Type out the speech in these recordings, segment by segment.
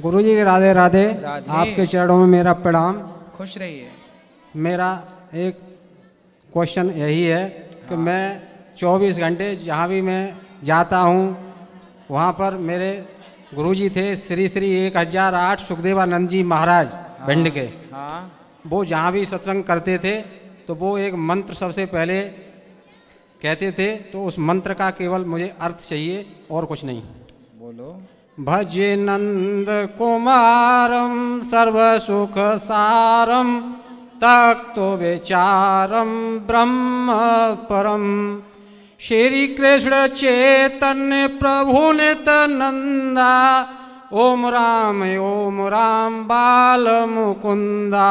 गुरु जी के राधे राधे आपके चरणों में मेरा प्रणाम खुश रहिए मेरा एक क्वेश्चन यही है कि हाँ। मैं 24 घंटे जहाँ भी मैं जाता हूँ वहाँ पर मेरे गुरु जी थे श्री श्री एक हजार आठ सुखदेवानंद जी महाराज हाँ, भिंड के हाँ। वो जहाँ भी सत्संग करते थे तो वो एक मंत्र सबसे पहले कहते थे तो उस मंत्र का केवल मुझे अर्थ चाहिए और कुछ नहीं बोलो भजे नन्दकुमारं सर्वसुखसारं तक्तुविचारं ब्रह्म परम परं श्रीकृष्णचैतन्यप्रभुनितनन्दा ॐ राम ॐ राम बालमुकुन्दा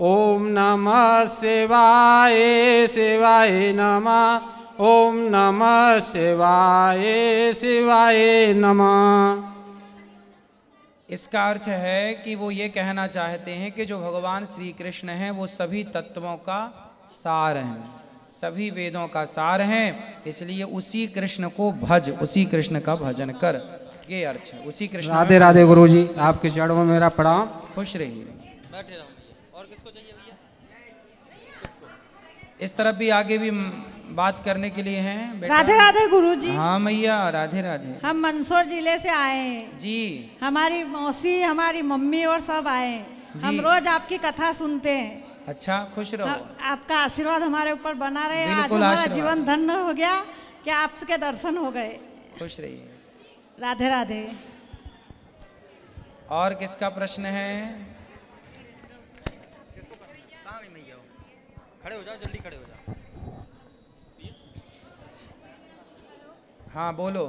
ॐ नमः शिवाय शिवाय नमः ओम नमः शिवाय शिवाय नमः इसका अर्थ है कि वो ये कहना चाहते हैं कि जो भगवान श्री कृष्ण हैं वो सभी तत्वों का सार हैं सभी वेदों का सार हैं इसलिए उसी कृष्ण को भज उसी कृष्ण का भजन कर ये अर्थ है उसी कृष्ण राधे राधे गुरु जी आपके चरणों में मेरा प्रणाम खुश रहिए बैठे और किसको चाहिए भैया इस तरफ भी आगे भी बात करने के लिए हैं राधे राधे गुरु जी हाँ मैया राधे राधे हम मंदसौर जिले से आए हैं जी हमारी मौसी हमारी मम्मी और सब आए हम रोज आपकी कथा सुनते हैं अच्छा खुश रहो आपका आशीर्वाद हमारे ऊपर बना रहे आज हमारा जीवन धन्य हो गया कि आपके दर्शन हो गए खुश रहिए राधे राधे और किसका प्रश्न है खड़े हो जाओ जल्दी खड़े हो जाओ हाँ बोलो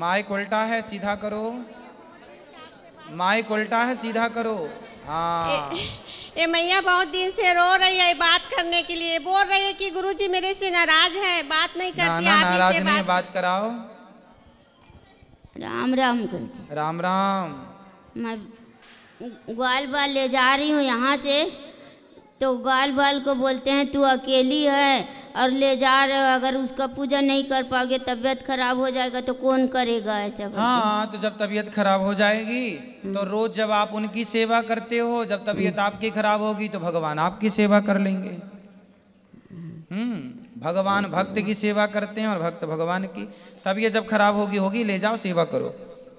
माइक उल्टा है सीधा करो माइक उल्टा है सीधा करो हाँ ये मैया बहुत दिन से रो रही है बात करने के लिए बोल रही है कि गुरुजी मेरे से नाराज है बात नहीं करती ना, ना, आप नाराज नहीं बात, बात कराओ राम राम करती राम राम मैं ग्वाल बाल ले जा रही हूँ यहाँ से तो ग्वाल बाल को बोलते हैं तू अकेली है और ले जा रहे हो अगर उसका पूजा नहीं कर पाओगे तबियत खराब हो जाएगा तो कौन करेगा ऐसा हाँ तो जब तबियत खराब हो जाएगी तो रोज जब आप उनकी सेवा करते हो जब तबियत आपकी खराब होगी तो भगवान आपकी सेवा कर लेंगे हम्म भगवान भक्त की सेवा करते हैं और भक्त भगवान की तबियत जब खराब होगी होगी ले जाओ सेवा करो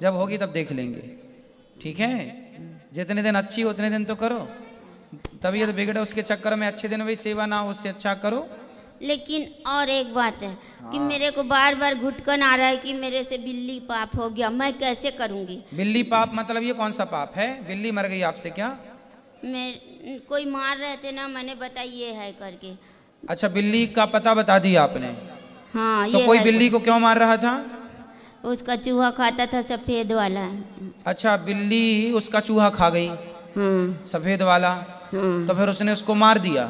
जब होगी तब देख लेंगे ठीक है जितने दिन अच्छी उतने दिन तो करो तबियत बिगड़े उसके चक्कर में अच्छे दिन भी सेवा ना हो उससे अच्छा करो लेकिन और एक बात है हाँ। कि मेरे को बार बार घुटकन आ रहा है कि मेरे से बिल्ली पाप हो गया मैं कैसे करूँगी बिल्ली पाप मतलब ये कौन सा पाप है बिल्ली मर गई आपसे क्या मैं कोई मार रहे थे ना मैंने बताई ये है करके अच्छा बिल्ली का पता बता दिया आपने हाँ तो कोई बिल्ली को क्यों मार रहा था उसका चूहा खाता था सफेद वाला अच्छा बिल्ली उसका चूहा खा गई हाँ। सफेद वाला हाँ। तो फिर उसने उसको मार दिया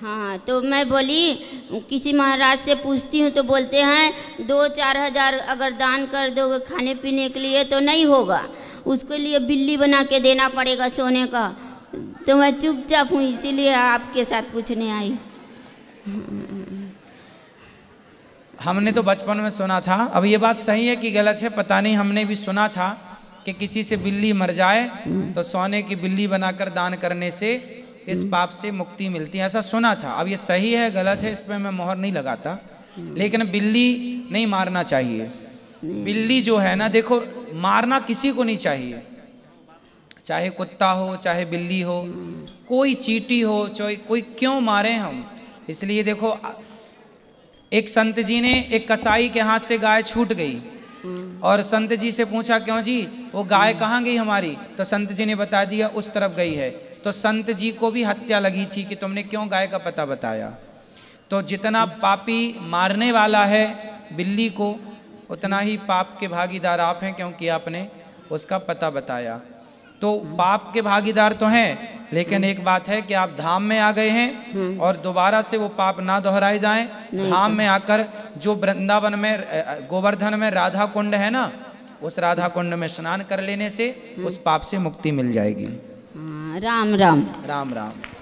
हाँ तो मैं बोली किसी महाराज से पूछती हूँ तो बोलते हैं दो चार हज़ार अगर दान कर दोगे खाने पीने के लिए तो नहीं होगा उसके लिए बिल्ली बना के देना पड़ेगा सोने का तो मैं चुपचाप हूँ इसीलिए आपके साथ पूछने आई हमने तो बचपन में सुना था अब ये बात सही है कि गलत है पता नहीं हमने भी सुना था कि किसी से बिल्ली मर जाए हम्म। तो सोने की बिल्ली बनाकर दान करने से इस हम्म। पाप से मुक्ति मिलती है ऐसा सुना था अब ये सही है गलत है इस पर मैं मोहर नहीं लगाता हम्म। लेकिन बिल्ली नहीं मारना चाहिए बिल्ली जो है ना देखो मारना किसी को नहीं चाहिए चाहे कुत्ता हो चाहे बिल्ली हो हम्म। कोई चीटी हो चाहे कोई क्यों मारे हम इसलिए देखो एक संत जी ने एक कसाई के हाथ से गाय छूट गई और संत जी से पूछा क्यों जी वो गाय कहाँ गई हमारी तो संत जी ने बता दिया उस तरफ गई है तो संत जी को भी हत्या लगी थी कि तुमने क्यों गाय का पता बताया तो जितना पापी मारने वाला है बिल्ली को उतना ही पाप के भागीदार आप हैं क्योंकि आपने उसका पता बताया तो पाप के भागीदार तो हैं लेकिन एक बात है कि आप धाम में आ गए हैं और दोबारा से वो पाप ना दोहराए जाएं धाम तो- में आकर जो वृंदावन में गोवर्धन में राधा कुंड है ना उस राधा कुंड में स्नान कर लेने से हम्म। उस पाप से मुक्ति मिल जाएगी राम राम राम राम